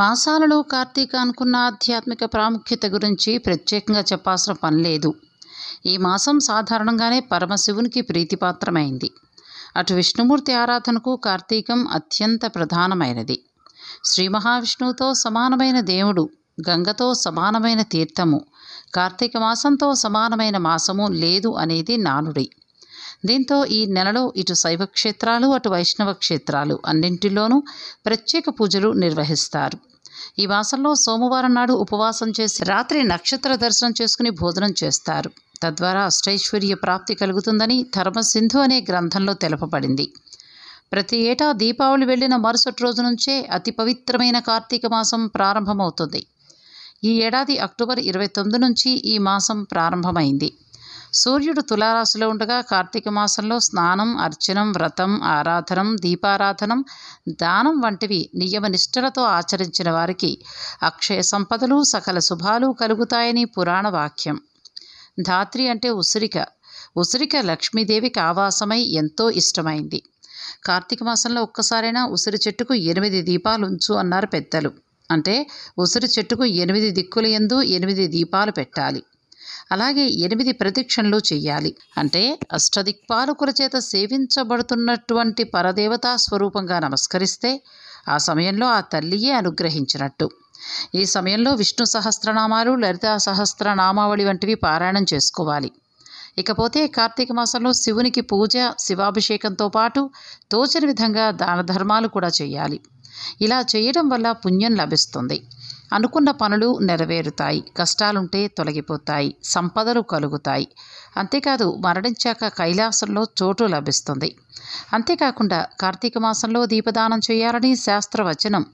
మాసాలలో కార్తీక అనుకున్న ఆధ్యాత్మిక ప్రాముఖ్యత గురించి ప్రత్యేకంగా చెప్పాల్సిన పని లేదు ఈ మాసం సాధారణంగానే పరమశివునికి ప్రీతిపాత్రమైంది అటు విష్ణుమూర్తి ఆరాధనకు కార్తీకం అత్యంత ప్రధానమైనది శ్రీ మహావిష్ణువుతో సమానమైన దేవుడు గంగతో సమానమైన తీర్థము కార్తీక మాసంతో సమానమైన మాసము లేదు అనేది నానుడి దీంతో ఈ నెలలో ఇటు శైవ క్షేత్రాలు అటు వైష్ణవ క్షేత్రాలు అన్నింటిలోనూ ప్రత్యేక పూజలు నిర్వహిస్తారు ఈ మాసంలో సోమవారం నాడు ఉపవాసం చేసి రాత్రి నక్షత్ర దర్శనం చేసుకుని భోజనం చేస్తారు తద్వారా అష్టైశ్వర్య ప్రాప్తి కలుగుతుందని ధర్మసింధు అనే గ్రంథంలో తెలపబడింది ప్రతి ఏటా దీపావళి వెళ్లిన మరుసటి రోజు నుంచే అతి పవిత్రమైన కార్తీక మాసం ప్రారంభమవుతుంది ఈ ఏడాది అక్టోబర్ ఇరవై తొమ్మిది నుంచి ఈ మాసం ప్రారంభమైంది సూర్యుడు తులారాశిలో ఉండగా కార్తీక మాసంలో స్నానం అర్చనం వ్రతం ఆరాధనం దీపారాధనం దానం వంటివి నియమ నిష్ఠలతో ఆచరించిన వారికి అక్షయ సంపదలు సకల శుభాలు కలుగుతాయని పురాణ వాక్యం ధాత్రి అంటే ఉసిరిక ఉసిరిక లక్ష్మీదేవికి ఆవాసమై ఎంతో ఇష్టమైంది కార్తీక మాసంలో ఒక్కసారైనా ఉసిరి చెట్టుకు ఎనిమిది దీపాలు ఉంచు అన్నారు పెద్దలు అంటే ఉసిరి చెట్టుకు ఎనిమిది దిక్కుల ఎందు ఎనిమిది దీపాలు పెట్టాలి అలాగే ఎనిమిది ప్రదక్షిణలు చెయ్యాలి అంటే అష్టదిక్పాలకుల చేత సేవించబడుతున్నటువంటి పరదేవతా స్వరూపంగా నమస్కరిస్తే ఆ సమయంలో ఆ తల్లియే అనుగ్రహించినట్టు ఈ సమయంలో విష్ణు సహస్రనామాలు లలిత సహస్రనామావళి వంటివి పారాయణం చేసుకోవాలి ఇకపోతే కార్తీక మాసంలో శివునికి పూజ శివాభిషేకంతో పాటు తోచని విధంగా దాన ధర్మాలు కూడా చేయాలి ఇలా చేయడం వల్ల పుణ్యం లభిస్తుంది అనుకున్న పనులు నెరవేరుతాయి కష్టాలుంటే తొలగిపోతాయి సంపదలు కలుగుతాయి అంతేకాదు మరణించాక కైలాసంలో చోటు లభిస్తుంది అంతేకాకుండా కార్తీక మాసంలో దీపదానం చేయాలని శాస్త్రవచనం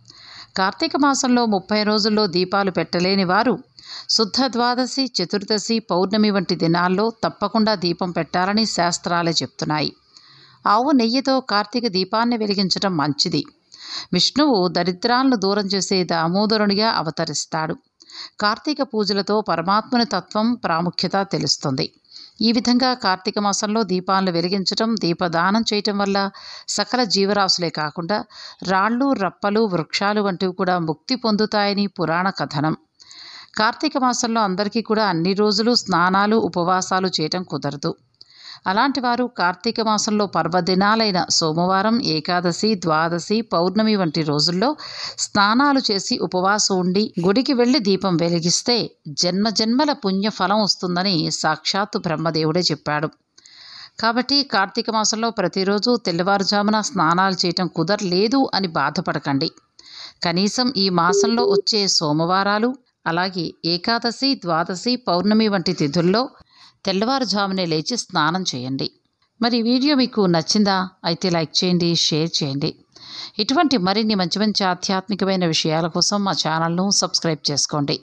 కార్తీక మాసంలో ముప్పై రోజుల్లో దీపాలు పెట్టలేని వారు శుద్ధ ద్వాదశి చతుర్దశి పౌర్ణమి వంటి దినాల్లో తప్పకుండా దీపం పెట్టాలని శాస్త్రాలే చెప్తున్నాయి ఆవు నెయ్యితో కార్తీక దీపాన్ని వెలిగించడం మంచిది విష్ణువు దరిద్రాలను దూరం చేసే దామోదరునిగా అవతరిస్తాడు కార్తీక పూజలతో పరమాత్మని తత్వం ప్రాముఖ్యత తెలుస్తుంది ఈ విధంగా కార్తీక మాసంలో దీపాలను వెలిగించటం దీపదానం చేయటం వల్ల సకల జీవరాశులే కాకుండా రాళ్ళు రప్పలు వృక్షాలు వంటివి కూడా ముక్తి పొందుతాయని పురాణ కథనం కార్తీక మాసంలో అందరికీ కూడా అన్ని రోజులు స్నానాలు ఉపవాసాలు చేయటం కుదరదు అలాంటి వారు కార్తీక మాసంలో పర్వదినాలైన సోమవారం ఏకాదశి ద్వాదశి పౌర్ణమి వంటి రోజుల్లో స్నానాలు చేసి ఉపవాసం ఉండి గుడికి వెళ్లి దీపం వెలిగిస్తే జన్మ జన్మల పుణ్య ఫలం వస్తుందని సాక్షాత్తు బ్రహ్మదేవుడే చెప్పాడు కాబట్టి కార్తీక మాసంలో ప్రతిరోజు తెల్లవారుజామున స్నానాలు చేయటం కుదరలేదు అని బాధపడకండి కనీసం ఈ మాసంలో వచ్చే సోమవారాలు అలాగే ఏకాదశి ద్వాదశి పౌర్ణమి వంటి తిథుల్లో తెల్లవారుజామునే లేచి స్నానం చేయండి మరి వీడియో మీకు నచ్చిందా అయితే లైక్ చేయండి షేర్ చేయండి ఇటువంటి మరిన్ని మంచి మంచి ఆధ్యాత్మికమైన విషయాల కోసం మా ఛానల్ను సబ్స్క్రైబ్ చేసుకోండి